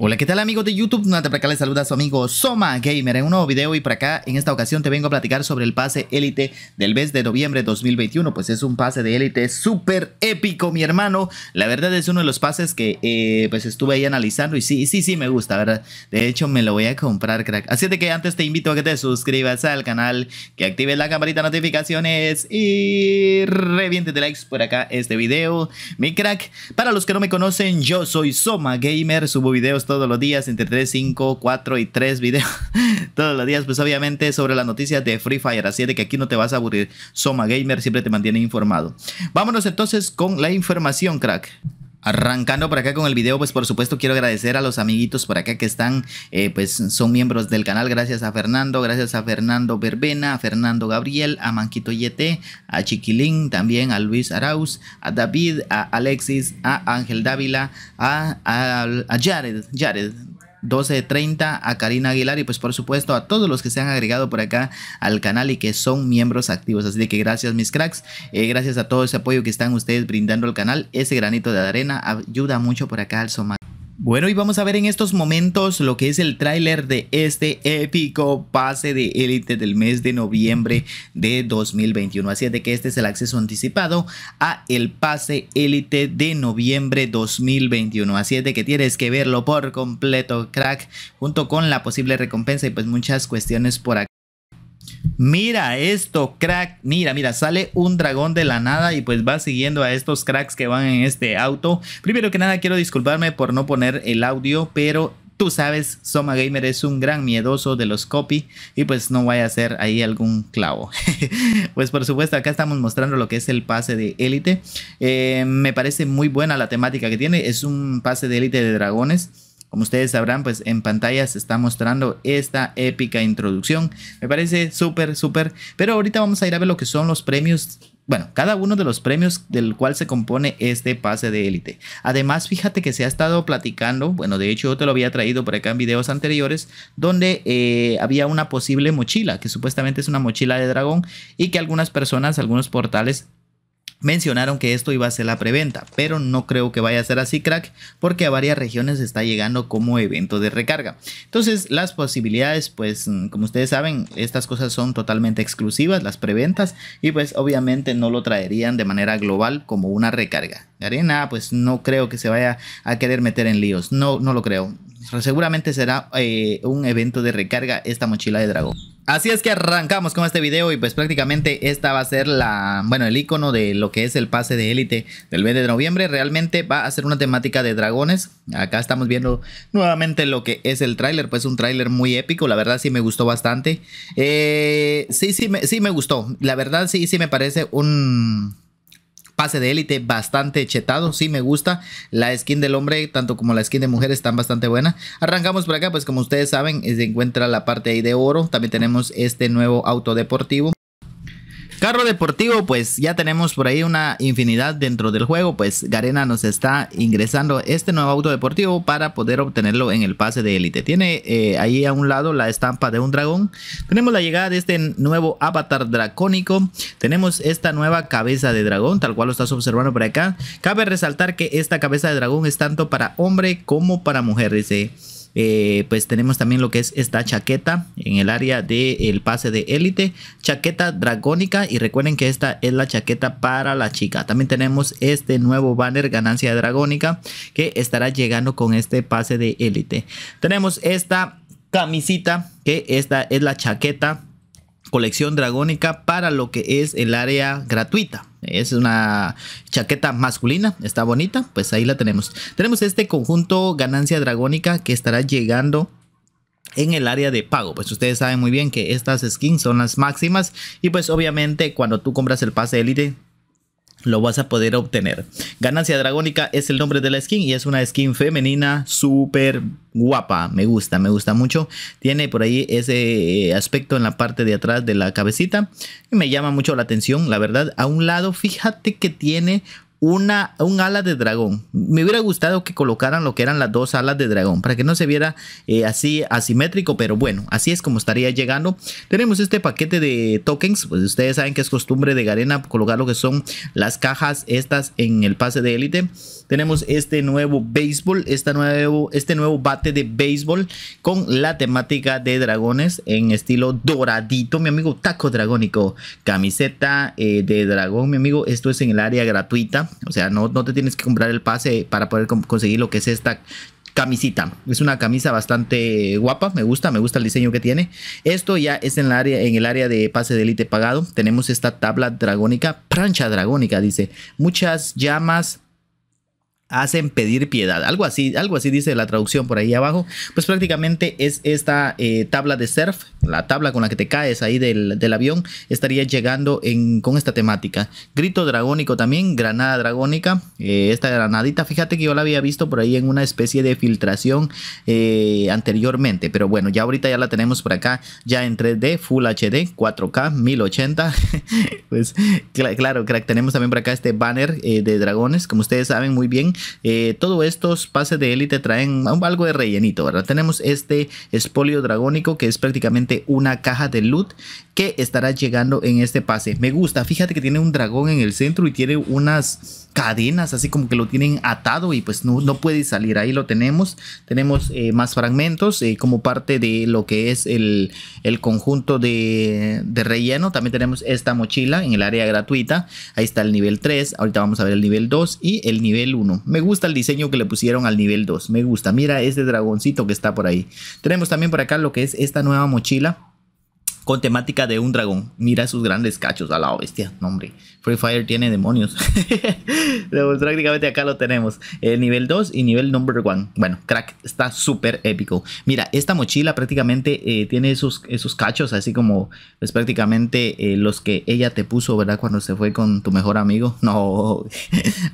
Hola, ¿qué tal amigos de YouTube? Nada, para acá les saluda a su amigo Soma Gamer en un nuevo video y para acá en esta ocasión te vengo a platicar sobre el pase élite del mes de noviembre 2021, pues es un pase de élite súper épico mi hermano, la verdad es uno de los pases que eh, pues estuve ahí analizando y sí, sí, sí me gusta, ¿verdad? De hecho me lo voy a comprar crack, así de que antes te invito a que te suscribas al canal, que actives la campanita de notificaciones y reviente de likes por acá este video, mi crack, para los que no me conocen yo soy Soma Gamer, subo videos todos los días, entre 3, 5, 4 y 3 videos todos los días, pues obviamente sobre las noticias de Free Fire. Así de que aquí no te vas a aburrir. Soma Gamer siempre te mantiene informado. Vámonos entonces con la información, crack. Arrancando por acá con el video, pues por supuesto quiero agradecer a los amiguitos por acá que están, eh, pues son miembros del canal. Gracias a Fernando, gracias a Fernando Verbena, a Fernando Gabriel, a Manquito Yete, a Chiquilín, también a Luis Arauz, a David, a Alexis, a Ángel Dávila, a, a, a Jared, Jared, 12.30 a Karina Aguilar y pues por supuesto a todos los que se han agregado por acá al canal y que son miembros activos. Así que gracias mis cracks, eh, gracias a todo ese apoyo que están ustedes brindando al canal. Ese granito de arena ayuda mucho por acá al somar. Bueno, y vamos a ver en estos momentos lo que es el tráiler de este épico pase de élite del mes de noviembre de 2021. Así es de que este es el acceso anticipado a el pase élite de noviembre 2021. Así es de que tienes que verlo por completo, crack, junto con la posible recompensa y pues muchas cuestiones por acá Mira esto, crack. Mira, mira, sale un dragón de la nada y pues va siguiendo a estos cracks que van en este auto. Primero que nada, quiero disculparme por no poner el audio, pero tú sabes, Soma Gamer es un gran miedoso de los copy y pues no vaya a ser ahí algún clavo. pues por supuesto, acá estamos mostrando lo que es el pase de élite. Eh, me parece muy buena la temática que tiene. Es un pase de élite de dragones. Como ustedes sabrán, pues en pantalla se está mostrando esta épica introducción. Me parece súper, súper. Pero ahorita vamos a ir a ver lo que son los premios bueno, cada uno de los premios del cual se compone este pase de élite. Además, fíjate que se ha estado platicando, bueno, de hecho yo te lo había traído por acá en videos anteriores, donde eh, había una posible mochila, que supuestamente es una mochila de dragón, y que algunas personas, algunos portales Mencionaron que esto iba a ser la preventa, pero no creo que vaya a ser así, crack, porque a varias regiones está llegando como evento de recarga. Entonces, las posibilidades, pues, mm, como ustedes saben, estas cosas son totalmente exclusivas, las preventas, y pues obviamente no lo traerían de manera global como una recarga. Arena, pues no creo que se vaya a querer meter en líos, no, no lo creo. Seguramente será eh, un evento de recarga esta mochila de dragón. Así es que arrancamos con este video y pues prácticamente esta va a ser la, bueno, el icono de lo que es el pase de élite del mes de noviembre. Realmente va a ser una temática de dragones. Acá estamos viendo nuevamente lo que es el tráiler, pues un tráiler muy épico. La verdad sí me gustó bastante. Eh, sí, sí sí me gustó. La verdad sí, sí me parece un pase de élite bastante chetado. Sí me gusta. La skin del hombre, tanto como la skin de mujer, están bastante buenas. Arrancamos por acá, pues como ustedes saben, se encuentra la parte ahí de oro. También tenemos este nuevo auto deportivo. Carro deportivo, pues ya tenemos por ahí una infinidad dentro del juego, pues Garena nos está ingresando este nuevo auto deportivo para poder obtenerlo en el pase de élite. Tiene eh, ahí a un lado la estampa de un dragón, tenemos la llegada de este nuevo avatar dracónico, tenemos esta nueva cabeza de dragón, tal cual lo estás observando por acá. Cabe resaltar que esta cabeza de dragón es tanto para hombre como para mujer, dice... Eh, pues tenemos también lo que es esta chaqueta en el área del pase de élite. Chaqueta dragónica y recuerden que esta es la chaqueta para la chica. También tenemos este nuevo banner ganancia dragónica que estará llegando con este pase de élite. Tenemos esta camisita que esta es la chaqueta colección dragónica para lo que es el área gratuita. Es una chaqueta masculina, está bonita, pues ahí la tenemos. Tenemos este conjunto ganancia dragónica que estará llegando en el área de pago. Pues ustedes saben muy bien que estas skins son las máximas y pues obviamente cuando tú compras el pase élite lo vas a poder obtener. Ganancia Dragónica es el nombre de la skin y es una skin femenina súper guapa. Me gusta, me gusta mucho. Tiene por ahí ese eh, aspecto en la parte de atrás de la cabecita. Y me llama mucho la atención, la verdad. A un lado, fíjate que tiene una, un ala de dragón. Me hubiera gustado que colocaran lo que eran las dos alas de dragón para que no se viera eh, así asimétrico, pero bueno, así es como estaría llegando. Tenemos este paquete de tokens, pues ustedes saben que es costumbre de Garena colocar lo que son las cajas estas en el pase de élite tenemos este nuevo béisbol, este nuevo bate de béisbol con la temática de dragones en estilo doradito, mi amigo, taco dragónico, camiseta eh, de dragón, mi amigo, esto es en el área gratuita, o sea, no, no te tienes que comprar el pase para poder conseguir lo que es esta camisita. Es una camisa bastante guapa, me gusta, me gusta el diseño que tiene. Esto ya es en el área, en el área de pase de élite pagado. Tenemos esta tabla dragónica, plancha dragónica, dice. Muchas llamas hacen pedir piedad. Algo así, algo así dice la traducción por ahí abajo. Pues prácticamente es esta eh, tabla de surf, la tabla con la que te caes ahí del, avión, estaría llegando con esta temática. Grito dragónico también, granada dragónica. Eh, esta granadita, fíjate que yo la había visto por ahí en una especie de filtración eh, anteriormente. Pero bueno, ya ahorita ya la tenemos por acá, ya en 3D, Full HD, 4K, 1080. pues claro, crack, tenemos también por acá este banner de dragones, como ustedes saben muy bien todos eh, todo estos pases de élite traen algo de rellenito, ¿verdad? Tenemos este espolio dragónico que es prácticamente una caja de loot que estará llegando en este pase. Me gusta, fíjate que tiene un dragón en el centro y tiene unas cadenas, así como que lo tienen atado y pues no, puede salir. Ahí lo tenemos. Tenemos eh, más fragmentos eh, como parte de lo que es el, conjunto de, relleno. También tenemos esta mochila en el área gratuita. Ahí está el nivel 3. Ahorita vamos a ver el nivel 2 y el nivel 1. Me gusta el diseño que le pusieron al nivel 2. Me gusta. Mira este dragoncito que está por ahí. Tenemos también por acá lo que es esta nueva mochila con temática de un dragón. Mira sus grandes cachos a la bestia. No, hombre, Free Fire tiene demonios. prácticamente acá lo tenemos. El eh, nivel 2 y nivel number 1. Bueno, crack, está súper épico. Mira, esta mochila prácticamente eh, tiene esos, esos cachos, así como Es pues, prácticamente eh, los que ella te puso, ¿verdad? Cuando se fue con tu mejor amigo. No,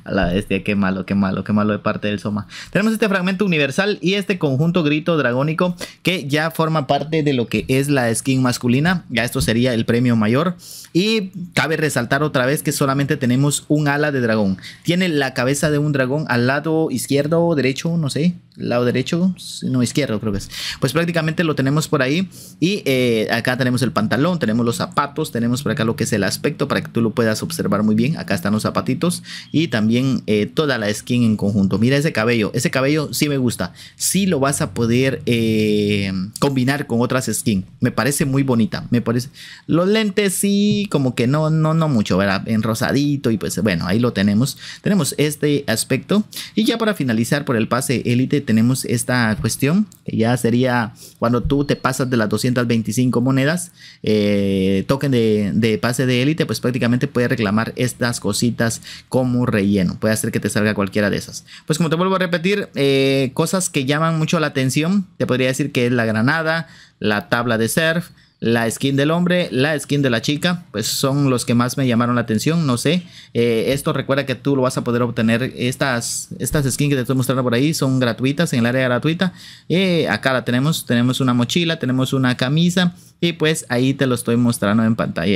a la bestia, qué malo, qué malo, qué malo de parte del Soma. Tenemos este fragmento universal y este conjunto grito dragónico que ya forma parte de lo que es la skin masculina ya esto sería el premio mayor. Y cabe resaltar otra vez que solamente tenemos un ala de dragón. Tiene la cabeza de un dragón al lado izquierdo o derecho, no sé. Lado derecho, no izquierdo creo que es. Pues prácticamente lo tenemos por ahí. Y eh, acá tenemos el pantalón, tenemos los zapatos, tenemos por acá lo que es el aspecto para que tú lo puedas observar muy bien. Acá están los zapatitos y también eh, toda la skin en conjunto. Mira ese cabello, ese cabello sí me gusta. Sí lo vas a poder eh, combinar con otras skins. Me parece muy bonita me parece. Los lentes sí, como que no, no, no mucho, ¿verdad? En rosadito y pues bueno, ahí lo tenemos. Tenemos este aspecto. Y ya para finalizar por el pase élite tenemos esta cuestión, que ya sería cuando tú te pasas de las 225 monedas, eh, token de, pase de élite, pues prácticamente puede reclamar estas cositas como relleno. Puede hacer que te salga cualquiera de esas. Pues como te vuelvo a repetir, eh, cosas que llaman mucho la atención, te podría decir que es la granada, la tabla de surf, la skin del hombre, la skin de la chica, pues son los que más me llamaron la atención, no sé. Eh, esto recuerda que tú lo vas a poder obtener, estas, estas skins que te estoy mostrando por ahí son gratuitas, en el área gratuita. Eh, acá la tenemos, tenemos una mochila, tenemos una camisa y pues ahí te lo estoy mostrando en pantalla.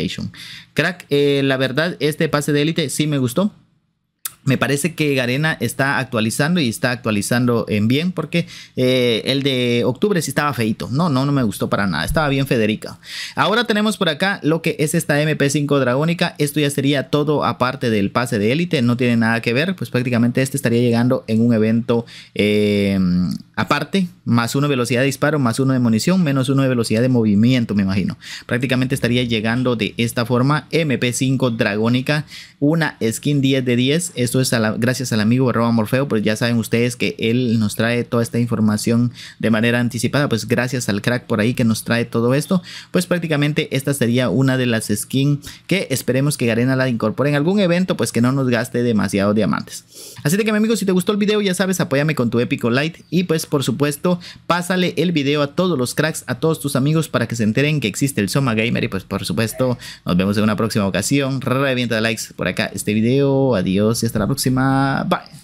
Crack, eh, la verdad este pase de élite sí me gustó, me parece que Garena está actualizando y está actualizando en eh, bien porque eh, el de octubre sí estaba feito. No, no, no me gustó para nada. Estaba bien Federica. Ahora tenemos por acá lo que es esta MP5 Dragónica. Esto ya sería todo aparte del pase de élite. No tiene nada que ver. Pues prácticamente este estaría llegando en un evento eh, aparte. Más uno de velocidad de disparo, más uno de munición, menos uno de velocidad de movimiento, me imagino. Prácticamente estaría llegando de esta forma MP5 Dragónica una skin 10 de 10. Esto es gracias al amigo arroba Morfeo, pues ya saben ustedes que él nos trae toda esta información de manera anticipada, pues gracias al crack por ahí que nos trae todo esto, pues prácticamente esta sería una de las skins que esperemos que Garena la incorpore en algún evento, pues que no nos gaste demasiado diamantes. Así que mi amigo, si te gustó el video, ya sabes, apóyame con tu épico like y pues por supuesto, pásale el video a todos los cracks, a todos tus amigos para que se enteren que existe el Soma Gamer y pues por supuesto, nos vemos en una próxima ocasión. Revienta de likes por acá este video. Adiós y hasta la próxima. Bye.